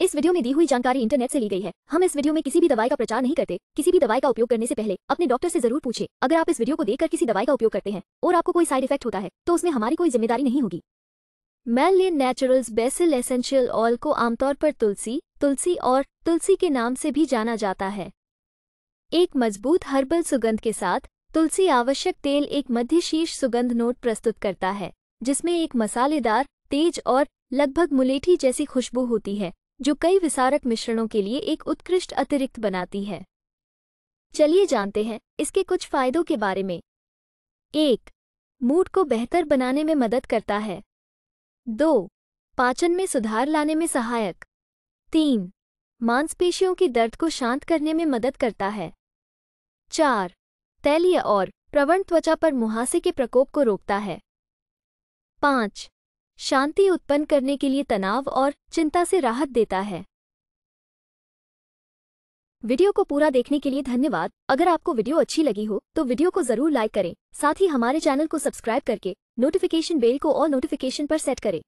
इस वीडियो में दी हुई जानकारी इंटरनेट से ली गई है हम इस वीडियो में किसी भी दवाई का प्रचार नहीं करते किसी भी दवाई का उपयोग करने से पहले अपने डॉक्टर से जरूर पूछे अगर आप इस वीडियो को देखकर किसी दवाई का उपयोग करते हैं और आपको कोई साइड इफेक्ट होता है तो उसमें हमारी कोई जिम्मेदारी नहीं होगी मेलिन नेचुरल्स बेसिल एसेंशियल ऑयल को आमतौर पर तुलसी तुलसी और तुलसी के नाम से भी जाना जाता है एक मजबूत हर्बल सुगंध के साथ तुलसी आवश्यक तेल एक मध्य शीर्ष सुगंध नोट प्रस्तुत करता है जिसमें एक मसालेदार तेज और लगभग मुलेठी जैसी खुशबू होती है जो कई विसारक मिश्रणों के लिए एक उत्कृष्ट अतिरिक्त बनाती है चलिए जानते हैं इसके कुछ फायदों के बारे में एक मूड को बेहतर बनाने में मदद करता है दो पाचन में सुधार लाने में सहायक तीन मांसपेशियों की दर्द को शांत करने में मदद करता है चार तैलीय और प्रवण त्वचा पर मुहासे के प्रकोप को रोकता है पाँच शांति उत्पन्न करने के लिए तनाव और चिंता से राहत देता है वीडियो को पूरा देखने के लिए धन्यवाद अगर आपको वीडियो अच्छी लगी हो तो वीडियो को जरूर लाइक करें साथ ही हमारे चैनल को सब्सक्राइब करके नोटिफिकेशन बेल को और नोटिफिकेशन पर सेट करें